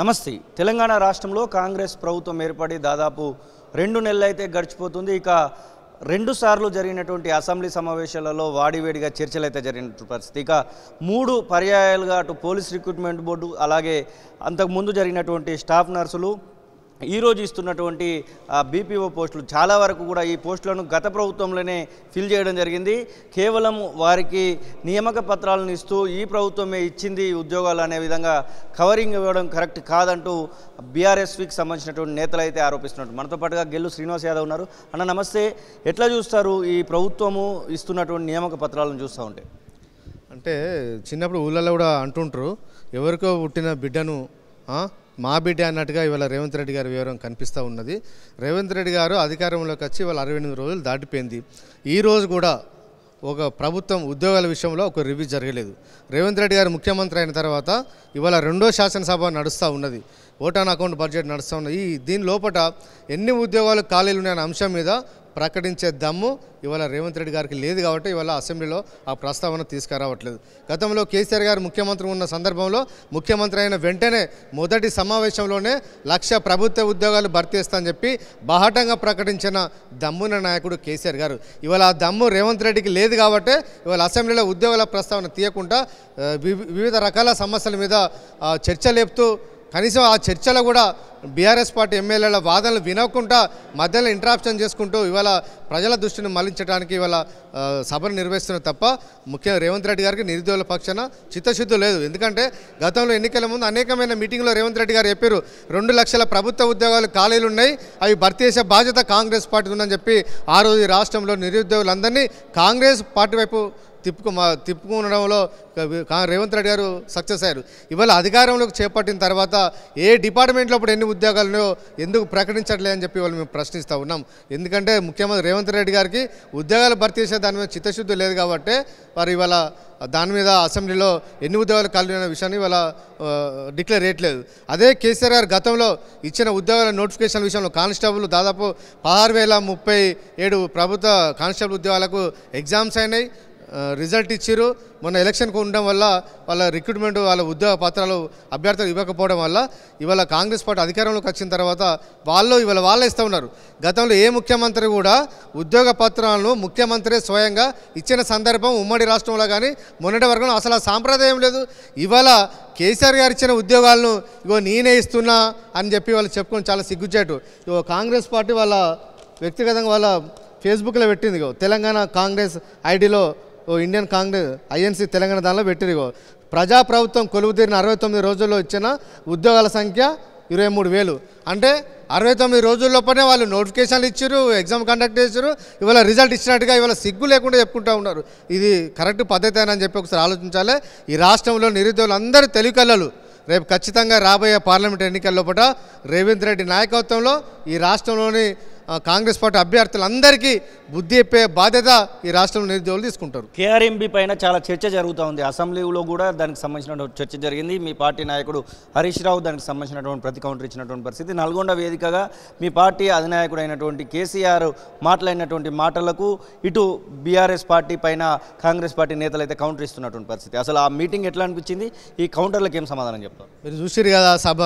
నమస్తే తెలంగాణ రాష్ట్రంలో కాంగ్రెస్ ప్రభుత్వం ఏర్పడి దాదాపు రెండు నెలలు అయితే గడిచిపోతుంది ఇక రెండు సార్లు జరిగినటువంటి అసెంబ్లీ సమావేశాలలో వాడివేడిగా చర్చలు అయితే జరిగినటువంటి పరిస్థితి ఇక మూడు పర్యాయాలుగా అటు పోలీస్ రిక్రూట్మెంట్ బోర్డు అలాగే అంతకుముందు జరిగినటువంటి స్టాఫ్ నర్సులు ఈరోజు ఇస్తున్నటువంటి బీపీఓ పోస్టులు చాలా వరకు కూడా ఈ పోస్టులను గత ప్రభుత్వంలోనే ఫిల్ చేయడం జరిగింది కేవలం వారికి నియామక పత్రాలను ఇస్తూ ఈ ప్రభుత్వమే ఇచ్చింది ఉద్యోగాలు అనే విధంగా కవరింగ్ ఇవ్వడం కరెక్ట్ కాదంటూ బీఆర్ఎస్వికి సంబంధించినటువంటి నేతలు అయితే ఆరోపిస్తున్నారు మనతో పాటుగా గెల్లు శ్రీనివాస్ యాదవ్ ఉన్నారు అన్న నమస్తే ఎట్లా చూస్తారు ఈ ప్రభుత్వము ఇస్తున్నటువంటి నియామక పత్రాలను చూస్తూ ఉంటే అంటే చిన్నప్పుడు ఊళ్ళలో కూడా అంటుంటారు ఎవరికో పుట్టిన బిడ్డను మా బిడ్డ అన్నట్టుగా ఇవాళ రేవంత్ రెడ్డి గారి వివరం కనిపిస్తూ ఉన్నది రేవంత్ రెడ్డి గారు అధికారంలోకి వచ్చి ఇవాళ అరవై ఎనిమిది రోజులు దాటిపోయింది ఈరోజు కూడా ఒక ప్రభుత్వం ఉద్యోగాల విషయంలో ఒక రివ్యూ జరగలేదు రేవంత్ రెడ్డి గారు ముఖ్యమంత్రి అయిన తర్వాత ఇవాళ రెండో శాసనసభ నడుస్తూ ఉన్నది ఓటాన్ అకౌంట్ బడ్జెట్ నడుస్తూ ఉన్నది ఈ దీని లోపల ఎన్ని ఉద్యోగాలు ఖాళీలు ఉన్నాయనే అంశం మీద ప్రకటించే దమ్ము ఇవాళ రేవంత్ రెడ్డి గారికి లేదు కాబట్టి ఇవాళ అసెంబ్లీలో ఆ ప్రస్తావన తీసుకురావట్లేదు గతంలో కేసీఆర్ గారు ముఖ్యమంత్రి ఉన్న సందర్భంలో ముఖ్యమంత్రి అయిన వెంటనే మొదటి సమావేశంలోనే లక్ష ప్రభుత్వ ఉద్యోగాలు భర్తీ చేస్తామని చెప్పి బాహటంగా ప్రకటించిన దమ్మున నాయకుడు కేసీఆర్ గారు ఇవాళ ఆ దమ్ము రేవంత్ రెడ్డికి లేదు కాబట్టి ఇవాళ అసెంబ్లీలో ఉద్యోగాల ప్రస్తావన తీయకుండా వివిధ రకాల సమస్యల మీద చర్చ లేపుతూ కనీసం ఆ చర్చలో కూడా బీఆర్ఎస్ పార్టీ ఎమ్మెల్యేల వాదనలు వినకుండా మధ్యలో ఇంటరాప్షన్ చేసుకుంటూ ఇవాళ ప్రజల దృష్టిని మళ్లించడానికి ఇవాళ సభను నిర్వహిస్తున్న తప్ప ముఖ్యంగా రేవంత్ రెడ్డి గారికి నిరుద్యోగుల పక్షాన చిత్తశుద్ధి లేదు ఎందుకంటే గతంలో ఎన్నికల ముందు అనేకమైన మీటింగ్లో రేవంత్ రెడ్డి గారు చెప్పారు రెండు లక్షల ప్రభుత్వ ఉద్యోగాలు ఖాళీలు ఉన్నాయి అవి భర్తీ చేసే బాధ్యత కాంగ్రెస్ పార్టీ ఉందని చెప్పి ఆ రోజు రాష్ట్రంలో నిరుద్యోగులందరినీ కాంగ్రెస్ పార్టీ వైపు తిప్పుకు మా తిప్పుకునడంలో రేవంత్ రెడ్డి గారు సక్సెస్ అయ్యారు ఇవాళ అధికారంలోకి చేపట్టిన తర్వాత ఏ డిపార్ట్మెంట్లో అప్పుడు ఎన్ని ఉద్యోగాలను ఎందుకు ప్రకటించట్లేదు అని చెప్పి వాళ్ళు మేము ప్రశ్నిస్తూ ఉన్నాం ఎందుకంటే ముఖ్యమంత్రి రేవంత్ రెడ్డి గారికి ఉద్యోగాలు భర్తీ చేసే దాని మీద చిత్తశుద్ధి లేదు కాబట్టి వారు ఇవాళ దాని మీద అసెంబ్లీలో ఎన్ని ఉద్యోగాలు ఖాళీ అనే విషయాన్ని ఇవాళ డిక్లేర్ చేయట్లేదు అదే కేసీఆర్ గారు గతంలో ఇచ్చిన ఉద్యోగాల నోటిఫికేషన్ విషయంలో కానిస్టేబుల్ దాదాపు పదహారు వేల ముప్పై ఏడు ప్రభుత్వ కానిస్టేబుల్ ఉద్యోగాలకు ఎగ్జామ్స్ అయినాయి రిజల్ట్ ఇచ్చారు మొన్న ఎలక్షన్కు ఉండడం వల్ల వాళ్ళ రిక్రూట్మెంట్ వాళ్ళ ఉద్యోగ పత్రాలు అభ్యర్థులు ఇవ్వకపోవడం వల్ల ఇవాళ కాంగ్రెస్ పార్టీ అధికారంలోకి వచ్చిన తర్వాత వాళ్ళు ఇవాళ వాళ్ళే ఇస్తూ ఉన్నారు గతంలో ఏ ముఖ్యమంత్రి కూడా ఉద్యోగ పత్రాలను ముఖ్యమంత్రి స్వయంగా ఇచ్చిన సందర్భం ఉమ్మడి రాష్ట్రంలో కానీ మొన్నటి వరకు అసలు సాంప్రదాయం లేదు ఇవాళ కేసీఆర్ గారు ఇచ్చిన ఉద్యోగాలను ఇగో నేనే ఇస్తున్నా అని చెప్పి వాళ్ళు చెప్పుకొని చాలా సిగ్గుచ్చాడు ఇగో కాంగ్రెస్ పార్టీ వాళ్ళ వ్యక్తిగతంగా వాళ్ళ ఫేస్బుక్లో పెట్టింది తెలంగాణ కాంగ్రెస్ ఐడిలో Indian Congress, INC Telangana Dala Vetrigo, Praja Pravatam Kuludir Narvatam Rosolo Chena, Uddhagala Sankya, Uremud Velu, Andre, Arvatam Rosolo Panaval, notification lichuru, exam conducted, you will result is not a guy, you will a Sigula Kunda put down or the correct to Padeta and telikalalu. Salajan Chale, Irastamul Niridol under Telukalalu. Rev Kachitanga Rabaya Parliament and Nikalopata, Ravindra Dinaikotolo, Irastoloni, Congress party అభ్యర్థులందరికీ బుద్ధి చెప్పే బాధ్యత ఈ రాష్ట్రంలో నిరుద్యోగులు తీసుకుంటారు KRMB పైన చాలా చర్చ జరుగుతూ ఉంది అసెంబ్లీలో కూడా దానికి సంబంధించినటువంటి చర్చ జరిగింది మీ పార్టీ నాయకుడు హరీష్ రావు దానికి సంబంధించినటువంటి ప్రతి కౌంటర్ ఇచ్చినటువంటి పరిస్థితి నల్గొండ వేదికగా మీ పార్టీ అధినాయకుడైనటువంటి కేసీఆర్ మాట్లాడినటువంటి మాటలకు ఇటు బీఆర్ఎస్ పార్టీ పైన కాంగ్రెస్ పార్టీ నేతలు అయితే కౌంటర్ ఇస్తున్నటువంటి పరిస్థితి అసలు ఆ మీటింగ్ ఎట్లా అనిపించింది ఈ కౌంటర్లకు ఏం సమాధానం చెప్తారు మీరు చూసిరు కదా సభ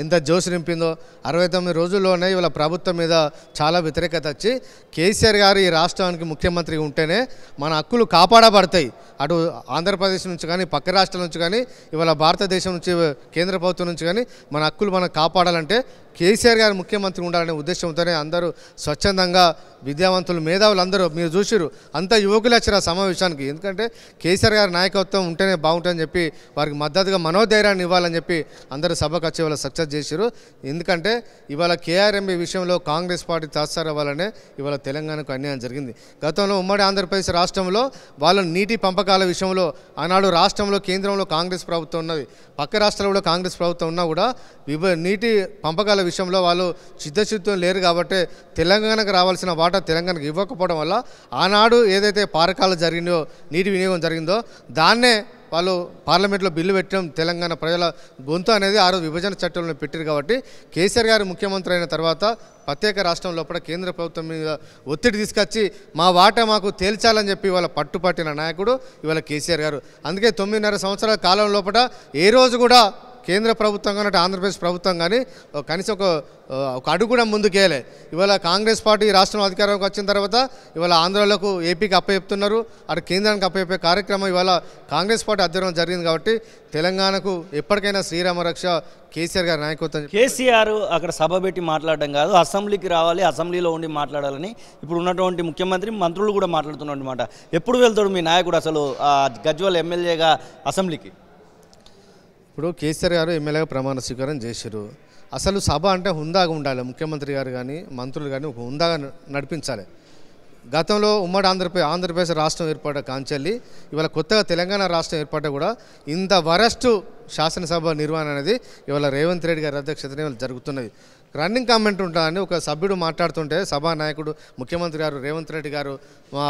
ఎంత జోష్ నింపిందో అరవై తొమ్మిది రోజుల్లోనే ఇవాళ ప్రభుత్వం మీద చాలా వ్యతిరేకత వచ్చి కేసీఆర్ గారు ఈ రాష్ట్రానికి ముఖ్యమంత్రి ఉంటేనే మన హక్కులు కాపాడబడతాయి అటు ఆంధ్రప్రదేశ్ నుంచి కానీ పక్క రాష్ట్రాల నుంచి కానీ ఇవాళ భారతదేశం నుంచి కేంద్ర ప్రభుత్వం నుంచి కానీ మన హక్కులు మనం కాపాడాలంటే కేసార్ గారి ముఖ్యమంత్రి ఉండాలని ఉద్దేశంతోనే అందరూ స్వచ్ఛందంగా విద్యవంతుల మేధావులందరూ నేను చూశారు అంత యువకులచేత సమావిశానికి ఎందుకంటే కేసార్ గారి నాయకత్వం ఉండనే బాగుంటని చెప్పి వారికి మద్దతుగా మనోదైరాన్ని ఇవ్వాలని చెప్పి అందరూ సభ 개최వల సక్సెస్ చేశారు ఎందుకంటే ఇవాల కేఆర్ఎం విషయములో కాంగ్రెస్ పార్టీ తాత్సారవాలనే ఇవాల తెలంగాణకు అణయం జరిగింది గతంలో ఉమ్మడి ఆంధ్రప్రదేశ్ రాష్ట్రంలో వాళ్ళ నీతి పంపకాల విషయంలో ఆనాటి రాష్ట్రంలో కేంద్రంలో కాంగ్రెస్ ప్రాబత ఉన్నది పక్క రాష్ట్రంలో కూడా కాంగ్రెస్ ప్రాబత ఉన్నా కూడా నీతి పంపక ఉద్యోగాల విషయంలో వాళ్ళు చిత్తశుద్ధం లేరు కాబట్టి తెలంగాణకు రావాల్సిన వాటా తెలంగాణకు ఇవ్వకపోవడం వల్ల ఆనాడు ఏదైతే పారకాలు జరిగిందో నీటి వినియోగం జరిగిందో దాన్నే వాళ్ళు పార్లమెంట్లో బిల్లు పెట్టడం తెలంగాణ ప్రజల గొంతు అనేది ఆరు విభజన చట్టంలో పెట్టారు కాబట్టి కేసీఆర్ గారు ముఖ్యమంత్రి అయిన తర్వాత ప్రత్యేక రాష్ట్రం లోపల కేంద్ర ప్రభుత్వం మీద ఒత్తిడి తీసుకొచ్చి మా వాటా మాకు తేల్చాలని చెప్పి ఇవాళ పట్టుపట్టిన నాయకుడు ఇవాళ కేసీఆర్ గారు అందుకే తొమ్మిదిన్నర సంవత్సరాల కాలం లోపల ఏ రోజు కూడా కేంద్ర ప్రభుత్వం కానీ ఆంధ్రప్రదేశ్ ప్రభుత్వం కానీ కనీసం ఒక ఒక అడుగు కూడా ముందుకేయలే ఇవాళ కాంగ్రెస్ పార్టీ రాష్ట్రం అధికారంలోకి వచ్చిన తర్వాత ఇవాళ ఆంధ్రాలకు ఏపీకి అప్పచెప్తున్నారు అటు కేంద్రానికి అప్పచెప్పే కార్యక్రమం ఇవాళ కాంగ్రెస్ పార్టీ అధ్యయనం జరిగింది కాబట్టి తెలంగాణకు ఎప్పటికైనా శ్రీరామ రక్ష కేసీఆర్ గారి నాయకత్వం కేసీఆర్ అక్కడ సభ పెట్టి మాట్లాడడం కాదు అసెంబ్లీకి రావాలి అసెంబ్లీలో ఉండి మాట్లాడాలని ఇప్పుడు ఉన్నటువంటి ముఖ్యమంత్రి మంత్రులు కూడా మాట్లాడుతున్నారు అనమాట ఎప్పుడు వెళ్తాడు మీ నాయకుడు అసలు గజ్వల్ ఎమ్మెల్యేగా అసెంబ్లీకి ఇప్పుడు కేసీఆర్ గారు ఎమ్మెల్యేగా ప్రమాణ స్వీకారం చేశారు అసలు సభ అంటే హుందాగా ఉండాలి ముఖ్యమంత్రి గారు కానీ మంత్రులు కానీ ఒక హుందాగా నడిపించాలి గతంలో ఉమ్మడి ఆంధ్రప్రదేశ్ ఆంధ్రప్రదేశ్ రాష్ట్రం ఏర్పడ్డ కాంచెల్లి ఇవాళ కొత్తగా తెలంగాణ రాష్ట్రం ఏర్పడ్డ కూడా ఇంత వరస్ట్ శాసనసభ నిర్వహణ అనేది ఇవాళ రేవంత్ రెడ్డి గారి అధ్యక్షతనే జరుగుతున్నది రన్నింగ్ కామెంట్ ఉంటుందని ఒక సభ్యుడు మాట్లాడుతుంటే సభా నాయకుడు ముఖ్యమంత్రి గారు రేవంత్ రెడ్డి గారు మా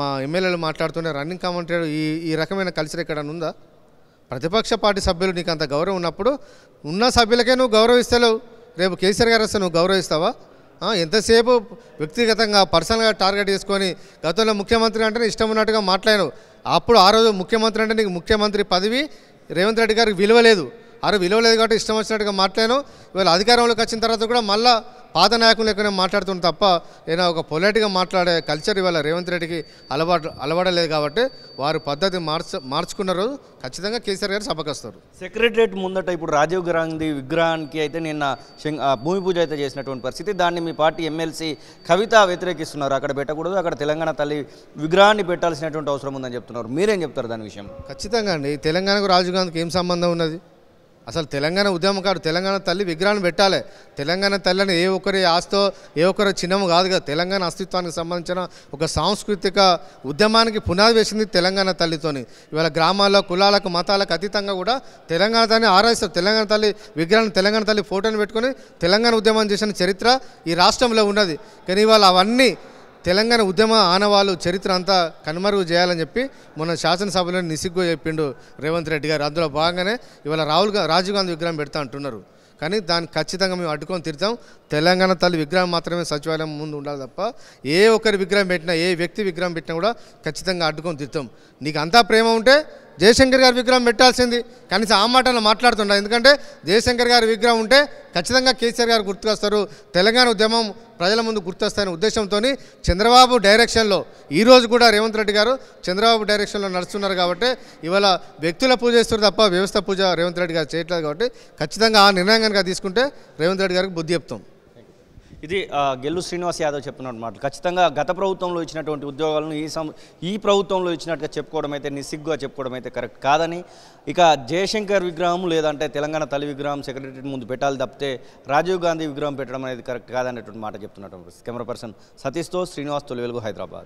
మా ఎమ్మెల్యేలు మాట్లాడుతుంటే రన్నింగ్ కామెంట్ ఈ ఈ రకమైన కల్చర్ ఎక్కడన్నా ఉందా ప్రతిపక్ష పార్టీ సభ్యులు నీకు అంత గౌరవం ఉన్నప్పుడు ఉన్న సభ్యులకే నువ్వు గౌరవిస్తలేవు రేపు కేసీఆర్ గారు వస్తే నువ్వు గౌరవిస్తావా ఎంతసేపు వ్యక్తిగతంగా పర్సనల్గా టార్గెట్ చేసుకొని గతంలో ముఖ్యమంత్రి అంటే ఇష్టం ఉన్నట్టుగా మాట్లాడాను అప్పుడు ఆ రోజు ముఖ్యమంత్రి అంటే నీకు ముఖ్యమంత్రి పదవి రేవంత్ రెడ్డి గారికి విలువలేదు ఆరు విలువలేదు విలువ లేదు కాబట్టి ఇష్టం వచ్చినట్టుగా మాట్లాడాను ఇవాళ అధికారంలోకి వచ్చిన తర్వాత కూడా మళ్ళీ పాత నాయకులు ఎక్కడ మాట్లాడుతుంది తప్ప నేను ఒక పొలైట్గా మాట్లాడే కల్చర్ ఇవాళ రేవంత్ రెడ్డికి అలవాటు అలవాడలేదు కాబట్టి వారు పద్ధతి మార్చ మార్చుకున్నారు ఖచ్చితంగా కేసీఆర్ గారు సభకు వస్తారు సెక్రటరేట్ ముందట ఇప్పుడు రాజీవ్ గాంధీ విగ్రహానికి అయితే నిన్న భూమి పూజ అయితే చేసినటువంటి పరిస్థితి దాన్ని మీ పార్టీ ఎమ్మెల్సీ కవిత వ్యతిరేకిస్తున్నారు అక్కడ పెట్టకూడదు అక్కడ తెలంగాణ తల్లి విగ్రహాన్ని పెట్టాల్సినటువంటి అవసరం ఉందని చెప్తున్నారు మీరేం చెప్తారు దాని విషయం ఖచ్చితంగా అండి తెలంగాణకు రాజీవ్ గాంధీకి ఏం సంబంధం ఉన్నది అసలు తెలంగాణ ఉద్యమకారు తెలంగాణ తల్లి విగ్రహాన్ని పెట్టాలి తెలంగాణ తల్లిని ఏ ఒక్కరి ఆస్తో ఏ ఒక్కరి చిన్నము కాదు కదా తెలంగాణ అస్తిత్వానికి సంబంధించిన ఒక సాంస్కృతిక ఉద్యమానికి పునాది వేసింది తెలంగాణ తల్లితోని ఇవాళ గ్రామాల్లో కులాలకు మతాలకు అతీతంగా కూడా తెలంగాణ తల్లిని ఆరాధిస్తారు తెలంగాణ తల్లి విగ్రహాన్ని తెలంగాణ తల్లి ఫోటోని పెట్టుకొని తెలంగాణ ఉద్యమం చేసిన చరిత్ర ఈ రాష్ట్రంలో ఉన్నది కానీ ఇవాళ అవన్నీ తెలంగాణ ఉద్యమ ఆనవాళ్ళు చరిత్ర అంతా కనుమరుగు చేయాలని చెప్పి మొన్న శాసనసభలో నిసిగ్గు చెప్పిండు రేవంత్ రెడ్డి గారు అందులో భాగంగానే ఇవాళ రాహుల్ రాజీవ్ గాంధీ విగ్రహం పెడతా అంటున్నారు కానీ దాన్ని ఖచ్చితంగా మేము అడ్డుకొని తిడతాం తెలంగాణ తల్లి విగ్రహం మాత్రమే సచివాలయం ముందు ఉండాలి తప్ప ఏ ఒక్కరి విగ్రహం పెట్టినా ఏ వ్యక్తి విగ్రహం పెట్టినా కూడా ఖచ్చితంగా అడ్డుకొని తిడతాం నీకు అంతా ప్రేమ ఉంటే జయశంకర్ గారి విగ్రహం పెట్టాల్సింది కనీసం ఆ మాటలు మాట్లాడుతుండ ఎందుకంటే జయశంకర్ గారి విగ్రహం ఉంటే ఖచ్చితంగా కేసీఆర్ గారు గుర్తుకొస్తారు తెలంగాణ ఉద్యమం ప్రజల ముందు గుర్తొస్తాయనే ఉద్దేశంతో చంద్రబాబు డైరెక్షన్లో ఈరోజు కూడా రేవంత్ రెడ్డి గారు చంద్రబాబు డైరెక్షన్లో నడుస్తున్నారు కాబట్టి ఇవాళ వ్యక్తుల పూజ చేస్తారు తప్ప వ్యవస్థ పూజ రేవంత్ రెడ్డి గారు చేయట్లేదు కాబట్టి ఖచ్చితంగా ఆ నిర్ణయం కనుక తీసుకుంటే రేవంత్ రెడ్డి గారికి బుద్ధి చెప్తాం ఇది గెల్లు శ్రీనివాస్ యాదవ్ చెప్పిన అనమాట ఖచ్చితంగా గత ప్రభుత్వంలో ఇచ్చినటువంటి ఉద్యోగాలను ఈ సం ఈ ప్రభుత్వంలో ఇచ్చినట్టుగా చెప్పుకోవడం అయితే నిస్సిగ్గుగా చెప్పుకోవడం అయితే కరెక్ట్ కాదని ఇక జయశంకర్ విగ్రహం లేదంటే తెలంగాణ తల్లి విగ్రహం సెక్రటరీ ముందు పెట్టాలి తప్పితే రాజీవ్ గాంధీ విగ్రహం పెట్టడం అనేది కరెక్ట్ కాదనేటువంటి మాట చెప్తున్నటువంటి కెమెరా పర్సన్ సతీష్తో శ్రీనివాస్ తొలి వెలుగు హైదరాబాద్